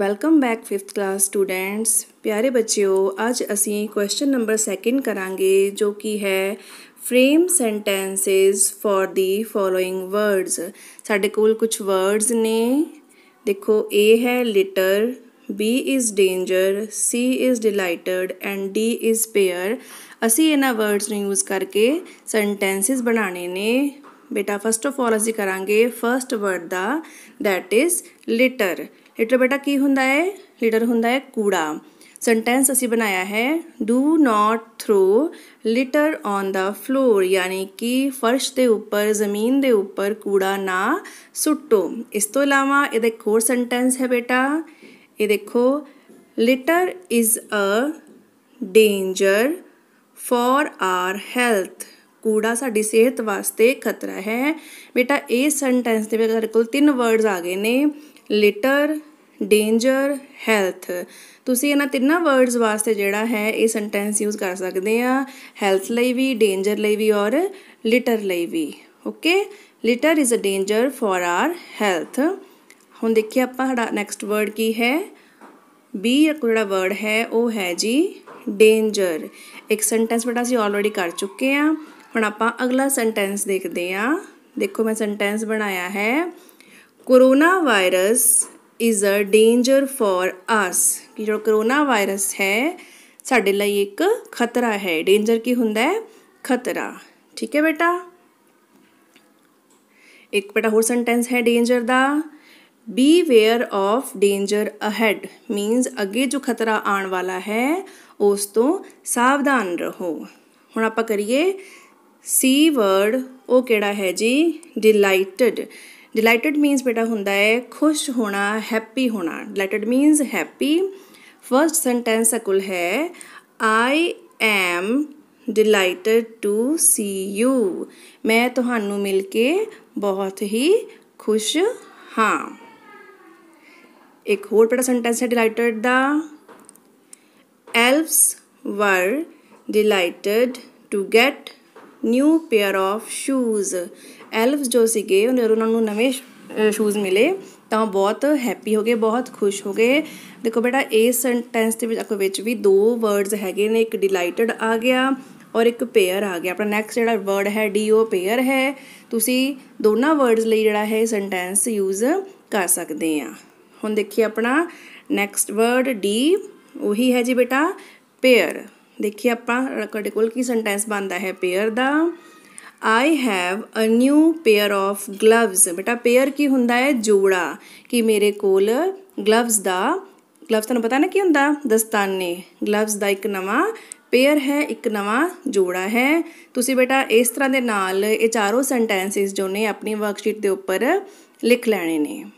welcome back fifth class students प्यारे बच्चों आज असी क्वेश्चन नंबर सेकंड करा जो कि है frame sentences for the following words साढ़े को कुछ वर्ड्स ने देखो ए है litter B is danger C is delighted and D is pair असी इन्ह वर्ड्स में यूज़ करके सेंटेंसिज बनाने ने बेटा फस्ट ऑफ ऑल अभी करा फस्ट वर्ड का दैट इज़ लिटर हिटर बेटा की होंगे है लिटर होंगे है कूड़ा सेंटेंस असी बनाया है do not throw litter on the floor यानी कि फर्श के उपर जमीन के उपर कूड़ा ना सुट्टो इस तो इलावा ये एक होर सेंटेंस है बेटा ये देखो litter is a danger for our health कूड़ा साड़ी सेहत वास्ते खतरा है बेटा इस सेंटेंस के बेटा तीन वर्ड्स आ गए ने ਲਿਟਰ ਡੇਂਜਰ ਹੈਲਥ ਤੁਸੀਂ ਇਹਨਾਂ ਤਿੰਨਾਂ ਵਰਡਸ ਵਾਸਤੇ ਜਿਹੜਾ ਹੈ ਇਹ ਸੈਂਟੈਂਸ ਯੂਜ਼ ਕਰ ਸਕਦੇ ਆ ਹੈਲਥ ਲਈ ਵੀ ਡੇਂਜਰ ਲਈ ਵੀ ਔਰ ਲਿਟਰ ਲਈ ਵੀ okay litter is a danger for our health ਹੁਣ ਦੇਖੀਏ ਆਪਾਂ ਹੜਾ ਨੈਕਸਟ ਵਰਡ ਕੀ ਹੈ ਬੀ ਜਿਹੜਾ ਵਰਡ ਹੈ ਉਹ ਹੈ ਜੀ ਡੇਂਜਰ ਇੱਕ ਸੈਂਟੈਂਸ ਬਟਾ ਸੀ ਆਲਰੇਡੀ ਕਰ ਚੁੱਕੇ ਆ ਹੁਣ ਆਪਾਂ ਅਗਲਾ ਸੈਂਟੈਂਸ ਦੇਖਦੇ ਆ ਦੇਖੋ ਮੈਂ ਸੈਂਟੈਂਸ ਬਣਾਇਆ ਹੈ corona virus is a danger for us कि जो करोना वायरस है साढ़े लिए एक खतरा है डेंजर की होंगे खतरा ठीक है बेटा एक बेटा होर सेंटेंस है डेंजर का beware of danger ahead means अगे जो खतरा आने वाला है उस तो सावधान रहो हम आप करिए सी वर्ड वो कड़ा है जी डिलइटड डिलइटड मीनस बेटा होंगे है खुश होना हैप्पी होना delighted means happy first sentence कोल है I am delighted to see you मैं तो मिल के बहुत ही खुश हाँ एक होर बड़ा सेंटेंस है डिलइटड का Elvis were delighted to get new pair of shoes Elvis ਜੋ ਸੀਗੇ ਉਹਨਾਂ ਨੂੰ ਨਵੇਂ ਸ਼ੂਜ਼ ਮਿਲੇ ਤਾਂ ਬਹੁਤ ਹੈਪੀ ਹੋ ਗਏ ਬਹੁਤ ਖੁਸ਼ ਹੋ ਗਏ ਦੇਖੋ ਬੇਟਾ ਇਸ ਸੈਂਟੈਂਸ ਦੇ ਵਿੱਚ ਵਿੱਚ ਵੀ ਦੋ ਵਰਡਸ ਹੈਗੇ ਨੇ ਇੱਕ ਡਿਲਾਈਟਡ ਆ ਗਿਆ ਔਰ ਇੱਕ ਪੇਅਰ ਆ ਗਿਆ ਆਪਣਾ ਨੈਕਸਟ ਜਿਹੜਾ ਵਰਡ ਹੈ ਡੀਓ ਪੇਅਰ ਹੈ ਤੁਸੀਂ ਦੋਨਾਂ ਵਰਡਸ ਲਈ ਜਿਹੜਾ ਹੈ ਸੈਂਟੈਂਸ ਯੂਜ਼ ਕਰ ਸਕਦੇ ਆ ਹੁਣ ਦੇਖੀਏ ਆਪਣਾ ਨੈਕਸਟ ਵਰਡ ਡੀ ਉਹੀ ਹੈ ਜੀ ਬੇਟਾ ਪੇਅਰ ਦੇਖੀਏ ਆਪਾਂ ਕੋਲ ਕੀ ਸੈਂਟੈਂਸ ਬਣਦਾ ਹੈ ਪੇਅਰ ਦਾ I have a new pair of gloves ਬੇਟਾ ਪੇਅਰ ਕੀ ਹੁੰਦਾ ਹੈ ਜੋੜਾ ਕਿ ਮੇਰੇ ਕੋਲ ਗਲਵਜ਼ ਦਾ ਗਲਵਜ਼ ਤੁਹਾਨੂੰ ਪਤਾ ਨਾ ਕੀ ਹੁੰਦਾ ਦਸਤਾਨੇ ਗਲਵਜ਼ ਦਾ ਇੱਕ ਨਵਾਂ ਪੇਅਰ ਹੈ ਇੱਕ ਨਵਾਂ ਜੋੜਾ ਹੈ ਤੁਸੀਂ ਬੇਟਾ ਇਸ ਤਰ੍ਹਾਂ ਦੇ ਨਾਲ ਇਹ ਚਾਰੋਂ ਸੈਂਟੈਂਸਿਸ ਜੋ ਨੇ ਆਪਣੀ ਵਰਕਸ਼ੀਟ ਦੇ ਉੱਪਰ ਲਿਖ ਲੈਣੇ ਨੇ